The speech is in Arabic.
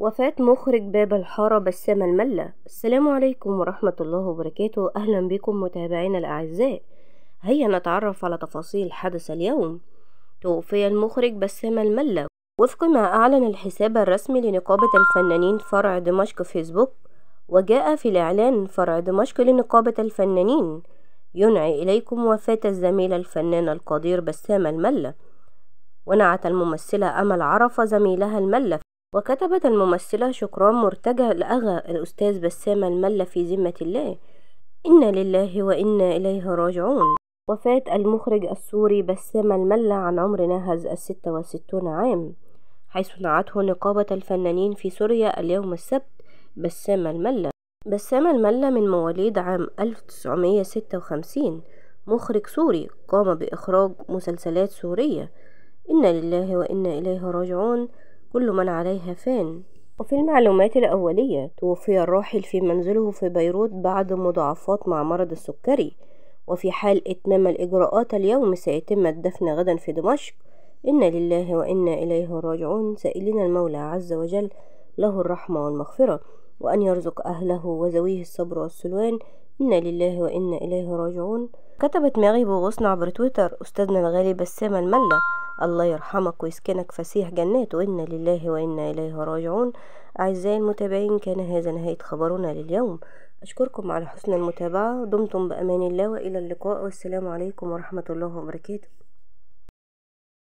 وفاة مخرج باب الحارة بسام الملة السلام عليكم ورحمة الله وبركاته أهلا بكم متابعينا الأعزاء هيا نتعرف على تفاصيل حدث اليوم توفي المخرج بسام الملة وفق ما أعلن الحساب الرسمي لنقابة الفنانين فرع دمشق فيسبوك وجاء في الإعلان فرع دمشق لنقابة الفنانين ينعي إليكم وفاة الزميل الفنان القدير بسام الملة ونعت الممثلة أمل عرفة زميلها الملة وكتبت الممثلة شكران مرتجى لأغا الأستاذ بسام الملة في ذمة الله إنا لله وإنا إليه راجعون وفاة المخرج السوري بسام الملة عن عمر ناهز الستة وستون عام حيث نعته نقابة الفنانين في سوريا اليوم السبت بسام الملة بسام الملة من مواليد عام 1956 مخرج سوري قام بإخراج مسلسلات سورية إنا لله وإنا إليه راجعون كل من عليها فان وفي المعلومات الأولية توفي الراحل في منزله في بيروت بعد مضاعفات مع مرض السكري وفي حال إتمام الإجراءات اليوم سيتم الدفن غدا في دمشق إنا لله وإنا إليه راجعون سائلين المولى عز وجل له الرحمة والمغفرة وأن يرزق أهله وذويه الصبر والسلوان إنا لله وإنا إليه راجعون كتبت ماغي بوغصن عبر تويتر أستاذنا الغالي بسام الملة الله يرحمك ويسكنك فسيح جناته وإنا لله وإنا إليه راجعون أعزائي المتابعين كان هذا نهاية خبرنا لليوم أشكركم على حسن المتابعة دمتم بأمان الله وإلى اللقاء والسلام عليكم ورحمة الله وبركاته